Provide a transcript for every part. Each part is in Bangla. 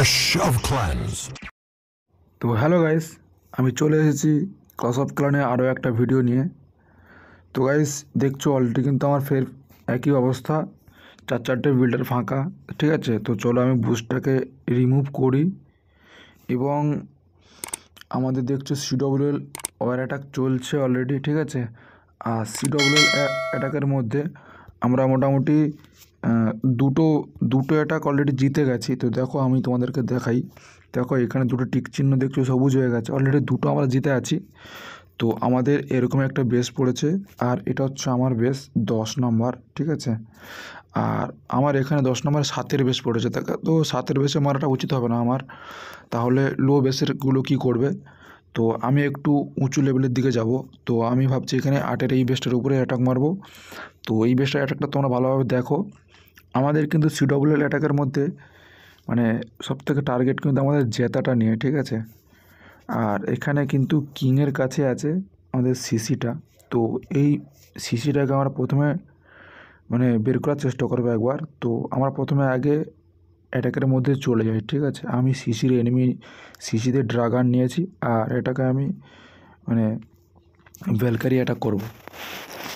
ক্লাশ অফ ক্লান্স তো হ্যালো গাইস আমি চলে এসেছি ক্লাস অফ ক্লানে আরও একটা ভিডিও নিয়ে তো গাইস দেখছো অলরেডি কিন্তু আমার ফের একই অবস্থা চার চারটে বিল্ডার ফাঁকা ঠিক আছে তো চলো আমি বুস্টটাকে রিমুভ করি এবং আমাদের দেখছো সিডব্লিউএল ওয়ার অ্যাটাক চলছে অলরেডি ঠিক আছে আর সিডব্লিউএল অ্যাটাকের মধ্যে আমরা মোটামুটি দুটো দুটো অ্যাটাক অলরেডি জিতে গেছি তো দেখো আমি তোমাদেরকে দেখাই দেখো এখানে দুটো টিক চিহ্ন দেখছো সবুজ হয়ে গেছে অলরেডি দুটো আমরা জিতে আছি তো আমাদের এরকম একটা বেস পড়েছে আর এটা হচ্ছে আমার বেস দশ নম্বর ঠিক আছে আর আমার এখানে দশ নম্বর সাতের বেস পড়েছে তাকে তো সাতের বেসে মারাটা উচিত হবে না আমার তাহলে লো বেসেরগুলো কি করবে তো আমি একটু উঁচু লেভেলের দিকে যাব তো আমি ভাবছি এখানে আটের এই বেসটার উপরে অ্যাটাক মারবো তো এই বেসটার অ্যাটাকটা তোমরা ভালোভাবে দেখো আমাদের কিন্তু এল অ্যাটাকের মধ্যে মানে সবথেকে টার্গেট কিন্তু আমাদের জেতাটা নিয়ে ঠিক আছে আর এখানে কিন্তু কিংয়ের কাছে আছে আমাদের সিসিটা তো এই সিসিটাকে আমরা প্রথমে মানে বের করার চেষ্টা করবো একবার তো আমরা প্রথমে আগে অ্যাটাকের মধ্যে চলে যাই ঠিক আছে আমি সিসির এনিমি সিসিদের ড্রাগান নিয়েছি আর এটাকে আমি মানে ভেলকারি অ্যাটাক করব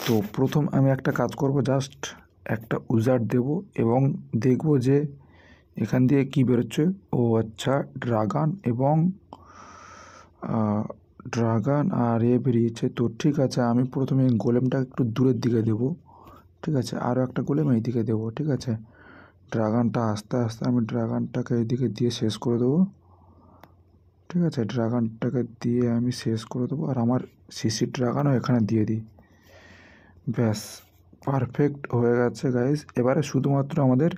তো প্রথম আমি একটা কাজ করব জাস্ট একটা উজার দেব এবং দেখব যে এখান দিয়ে কি বেরোচ্ছে ও আচ্ছা ড্রাগান এবং ড্রাগান আর এ বেরিয়েছে তো ঠিক আছে আমি প্রথমে গোলেমটা একটু দূরের দিকে দেব ঠিক আছে আরও একটা গোলেম এই দিকে দেবো ঠিক আছে ড্রাগানটা আস্তে আস্তে আমি ড্রাগানটাকে এদিকে দিয়ে শেষ করে দেবো ঠিক আছে ড্রাগানটাকে দিয়ে আমি শেষ করে দেবো আর আমার সিসি ড্রাগানও এখানে দিয়ে দিই ব্যাস পারফেক্ট হয়ে গেছে গাইস এবারে শুধুমাত্র আমাদের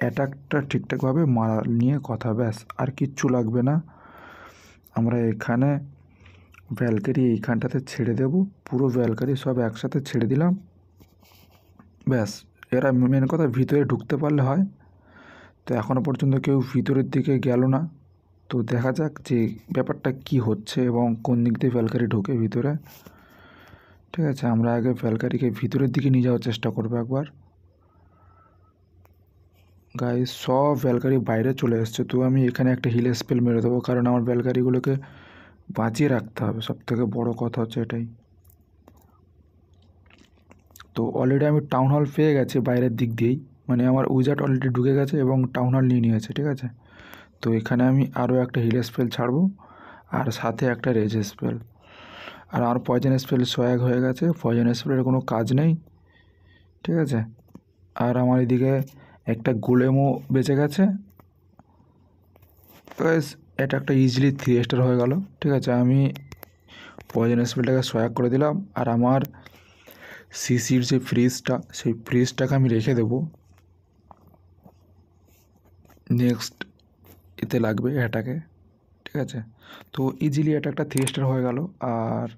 অ্যাটাকটা ঠিকঠাকভাবে মারা নিয়ে কথা ব্যাস আর কিচ্ছু লাগবে না আমরা এখানে ভ্যালকারি এইখানটাতে ছেড়ে দেব পুরো ভ্যালকারি সব একসাথে ছেড়ে দিলাম ব্যাস এরা মেন কথা ভিতরে ঢুকতে পারলে হয় তো এখনও পর্যন্ত কেউ ভিতরের দিকে গেল না তো দেখা যাক যে ব্যাপারটা কি হচ্ছে এবং কোন দিক দিয়ে ভ্যালকারি ঢোকে ভিতরে ঠিক আছে আমরা আগে ভ্যালকারিকে ভিতরের দিকে নিয়ে যাওয়ার চেষ্টা করবো একবার গায়ে সব ভ্যালকারি বাইরে চলে এসছে তো আমি এখানে একটা হিল স্পেল মেরে দেবো কারণ আমার ভ্যালকারিগুলোকে বাঁচিয়ে রাখতে হবে সব থেকে বড়ো কথা হচ্ছে এটাই তো অলরেডি আমি টাউন হল পেয়ে গেছি বাইরের দিক দিয়েই মানে আমার উইজার্ট অলরেডি ঢুকে গেছে এবং টাউন হল নিয়ে নিয়েছে ঠিক আছে তো এখানে আমি আরও একটা হিল স্পেল ছাড়বো আর সাথে একটা রেজ স্পেল আর আমার পয়জন স্প্রেল সোয়াগ হয়ে গেছে পয়জন স্প্রেলের কোনো কাজ নেই ঠিক আছে আর আমার এদিকে একটা গোলেমও বেঁচে গেছে এটা একটা ইজিলি থ্রি স্টার হয়ে গেল ঠিক আছে আমি পয়জন স্প্রেলটাকে সোয়াগ করে দিলাম আর আমার সিসির যে ফ্রিজটা সেই ফ্রিজটাকে আমি রেখে দেবো নেক্সট এতে লাগবে এটাকে ঠিক আছে তো ইজিলি এটা একটা থ্রি স্টার হয়ে গেল আর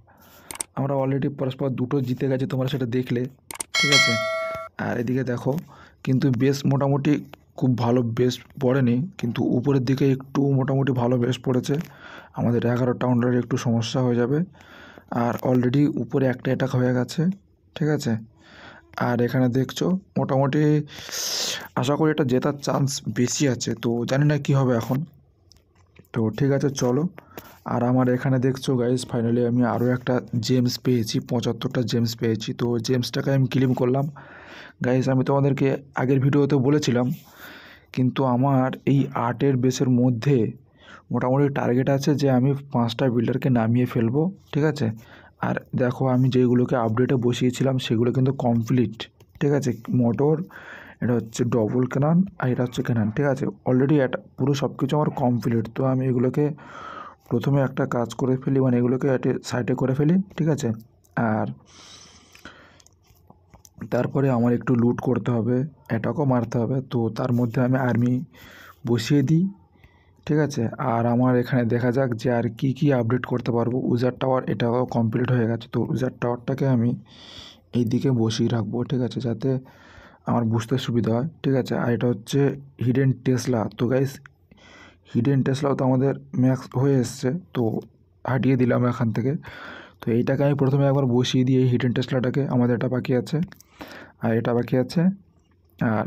আমরা অলরেডি পরস্পর দুটো জিতে গেছি তোমরা সেটা দেখলে ঠিক আছে আর এদিকে দেখো কিন্তু বেশ মোটামুটি খুব ভালো বেশ পড়েনি কিন্তু উপরের দিকে একটু মোটামুটি ভালো বেশ পড়েছে আমাদের এগারো টাউন্ডের একটু সমস্যা হয়ে যাবে আর অলরেডি উপরে একটা অ্যাটাক হয়ে গেছে ঠিক আছে আর এখানে দেখছো মোটামুটি আশা করি এটা জেতার চান্স বেশি আছে তো জানি না কি হবে এখন তো ঠিক আছে চলো আর আমার এখানে দেখছো গাইজ ফাইনালি আমি আরও একটা জেমস পেয়েছি পঁচাত্তরটা জেমস পেয়েছি তো জেমসটাকে আমি ক্লিম করলাম গাইজ আমি তোমাদেরকে আগের ভিডিওতে বলেছিলাম কিন্তু আমার এই আটের বেসের মধ্যে মোটামুটি টার্গেট আছে যে আমি পাঁচটা বিল্ডারকে নামিয়ে ফেলবো ঠিক আছে আর দেখো আমি যেগুলোকে আপডেটে বসিয়েছিলাম সেগুলো কিন্তু কমপ্লিট ঠিক আছে মোটর এটা হচ্ছে ডবল কেনান আর এটা হচ্ছে ক্যানান ঠিক আছে অলরেডি এটা পুরো সব কিছু আমার কমপ্লিট তো আমি এগুলোকে প্রথমে একটা কাজ করে ফেলি মানে এগুলোকে সাইডে করে ফেলি ঠিক আছে আর তারপরে আমার একটু লুট করতে হবে অ্যাটাকও মারতে হবে তো তার মধ্যে আমি আর্মি বসিয়ে দিই ঠিক আছে আর আমার এখানে দেখা যাক যে আর কি কি আপডেট করতে পারবো উজার টাওয়ার এটাও কমপ্লিট হয়ে গেছে তো উজার টাওয়ারটাকে আমি এই দিকে বসিয়ে রাখবো ঠিক আছে যাতে আমার বুঝতে সুবিধা হয় ঠিক আছে আর এটা হচ্ছে হিডেন টেসলা তো গাইস হিডেন টেসলাও তো আমাদের ম্যাক্স হয়ে এসছে তো হাটিয়ে দিলাম এখান থেকে তো এইটাকে আমি প্রথমে একবার বসিয়ে দিয়ে এই হিডেন টেসলাটাকে আমাদের এটা বাকি আছে আর এটা বাকি আছে আর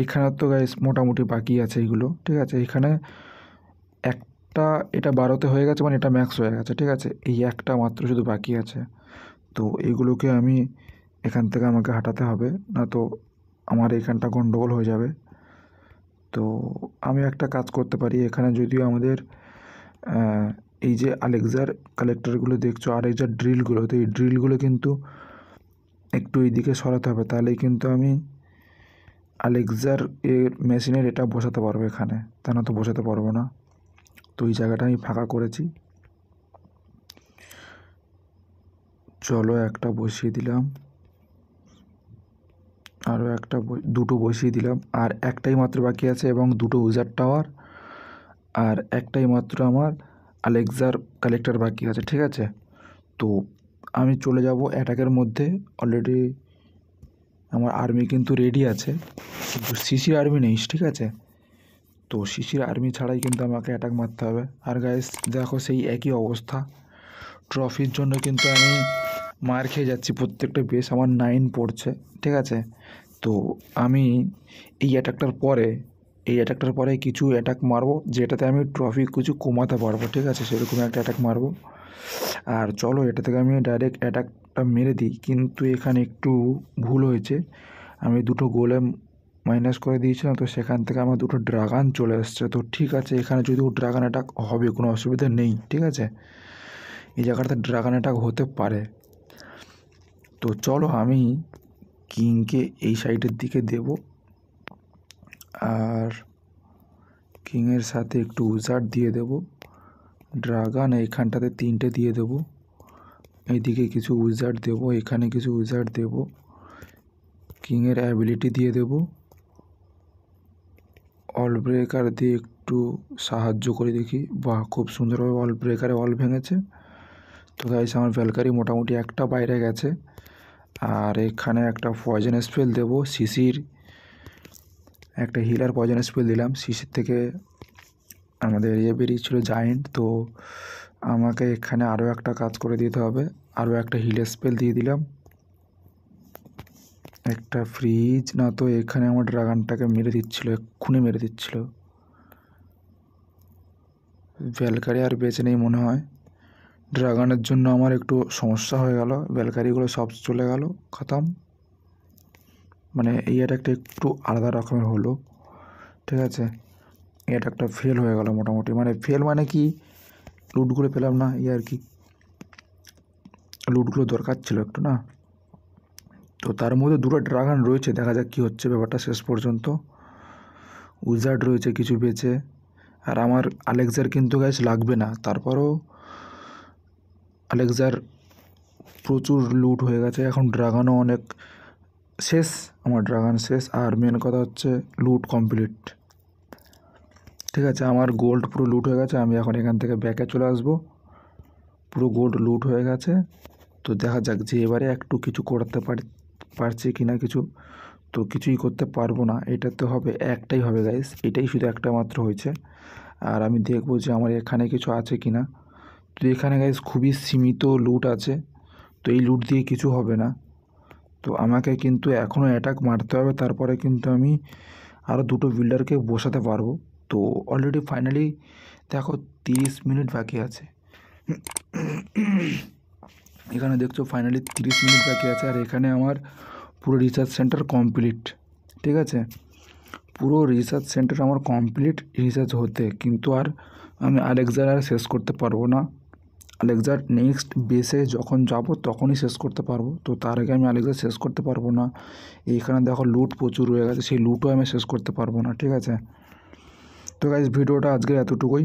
এইখানে তো গাইস মোটামুটি বাকি আছে এইগুলো ঠিক আছে এইখানে একটা এটা বারোতে হয়ে গেছে মানে এটা ম্যাক্স হয়ে গেছে ঠিক আছে এই একটা মাত্র শুধু বাকি আছে তো এইগুলোকে আমি এখান থেকে আমাকে হাঁটাতে হবে না তো আমার এখানটা গণ্ডগোল হয়ে যাবে তো আমি একটা কাজ করতে পারি এখানে যদিও আমাদের এই যে আলেক্সার কালেক্টরগুলো দেখছো আলেক্সার ড্রিলগুলো তো এই ড্রিলগুলো কিন্তু একটু এইদিকে সরাতে হবে তাহলেই কিন্তু আমি আলেক্সার এর মেশিনের এটা বসাতে পারবো এখানে তা না তো বসাতে পারবো না তো এই জায়গাটা আমি ফাঁকা করেছি চলো একটা বসিয়ে দিলাম আরও একটা দুটো বসিয়ে দিলাম আর একটাই মাত্র বাকি আছে এবং দুটো উজার টাওয়ার আর একটাই মাত্র আমার আলেকজার কালেক্টর বাকি আছে ঠিক আছে তো আমি চলে যাব অ্যাটাকের মধ্যে অলরেডি আমার আর্মি কিন্তু রেডি আছে কিন্তু শিশির আর্মি নেই ঠিক আছে তো শিশির আর্মি ছাড়াই কিন্তু আমাকে অ্যাটাক মারতে হবে আর গাইস দেখো সেই একই অবস্থা ট্রফির জন্য কিন্তু আমি মার খেয়ে যাচ্ছি প্রত্যেকটা বেস আমার নাইন পড়ছে ঠিক আছে তো আমি এই অ্যাটাকটার পরে এই অ্যাটাকটার পরে কিছু অ্যাটাক মারবো যেটাতে আমি ট্রফি কিছু কমাতে পারবো ঠিক আছে সেরকম একটা অ্যাটাক মারবো আর চলো এটা থেকে আমি ডাইরেক্ট অ্যাটাকটা মেরে দিই কিন্তু এখানে একটু ভুল হয়েছে আমি দুটো গোলে মাইনাস করে দিয়েছিলাম তো সেখান থেকে আমার দুটো ড্রাগান চলে এসছে তো ঠিক আছে এখানে যদি ও ড্রাগান অ্যাটাক হবে কোনো অসুবিধা নেই ঠিক আছে এই জায়গাটাতে ড্রাগান অ্যাটাক হতে পারে তো চলো আমি কিংকে এই সাইডের দিকে দেব আর কিংয়ের সাথে একটু উজার দিয়ে দেব ড্রাগান এখানটাতে তিনটে দিয়ে দেব এইদিকে কিছু উজার দেব এখানে কিছু উজার দেব কিংয়ের অ্যাবিলিটি দিয়ে দেব অল ব্রেকার দিয়ে একটু সাহায্য করে দেখি বাহ খুব সুন্দরভাবে অল ব্রেকারে অল ভেঙেছে তো গাইস আমার ভ্যালকারি মোটামুটি একটা বাইরে গেছে আর এখানে একটা পয়জন স্পেল দেবো শিশির একটা হিলার পয়জন স্পেল দিলাম শিশির থেকে আমাদের ইয়ে বেরিয়েছিল জায়েন্ট তো আমাকে এখানে আরও একটা কাজ করে দিতে হবে আরও একটা হিলের স্পেল দিয়ে দিলাম একটা ফ্রিজ না তো এখানে আমার ড্রাগানটাকে মেরে দিচ্ছিল এক্ষুনি মেরে দিচ্ছিল ভ্যালকারি আর বেঁচে নেই মনে হয় ড্রাগনের জন্য আমার একটু সমস্যা হয়ে গেল ব্যালকারিগুলো সব চলে গেল খতম মানে এই অ্যাটাকটা একটু আলাদা রকমের হলো ঠিক আছে এই অ্যাটাকটা ফেল হয়ে গেল মোটামুটি মানে ফেল মানে কি লুটগুলো পেলাম না ই আর কি লুটগুলো দরকার ছিল একটু না তো তার মধ্যে দুটো ড্রাগন রয়েছে দেখা যাক কী হচ্ছে ব্যাপারটা শেষ পর্যন্ত উজার্ড রয়েছে কিছু বেঁচে আর আমার আলেক্সার কিন্তু গ্যাস লাগবে না তারপরও আলেক্সার প্রচুর লুট হয়ে গেছে এখন ড্রাগনও অনেক শেষ আমার ড্রাগন শেষ আর মেন কথা হচ্ছে লুট কমপ্লিট ঠিক আছে আমার গোল্ড পুরো লুট হয়ে গেছে আমি এখন এখান থেকে ব্যাকে চলে আসব পুরো গোল্ড লুট হয়ে গেছে তো দেখা যাক যে এবারে একটু কিছু করতে পারি পারছি কি না কিছু তো কিছুই করতে পারবো না এটা তো হবে একটাই হবে গাইস এটাই শুধু একটা মাত্র হয়েছে আর আমি দেখবো যে আমার এখানে কিছু আছে কি না তো এখানে গাইজ খুবই সীমিত লুট আছে তো এই লুট দিয়ে কিছু হবে না তো আমাকে কিন্তু এখনও অ্যাটাক মারতে হবে তারপরে কিন্তু আমি আরও দুটো বিল্ডারকে বসাতে পারবো তো অলরেডি ফাইনালি দেখো তিরিশ মিনিট বাকি আছে এখানে দেখছো ফাইনালি তিরিশ মিনিট বাকি আছে আর এখানে আমার পুরো রিসার্চ সেন্টার কমপ্লিট ঠিক আছে পুরো রিসার্চ সেন্টার আমার কমপ্লিট রিসার্চ হতে কিন্তু আর আমি আরেকজার আর শেষ করতে পারবো না আলেক্সার নেক্সট বেসে যখন যাব তখনই শেষ করতে পারবো তো তার আগে আমি আলেক্সা শেষ করতে পারবো না এইখানে দেখো লুট প্রচুর হয়ে গেছে সেই লুটও আমি শেষ করতে পারবো না ঠিক আছে তো গাইজ ভিডিওটা আজকের এতটুকুই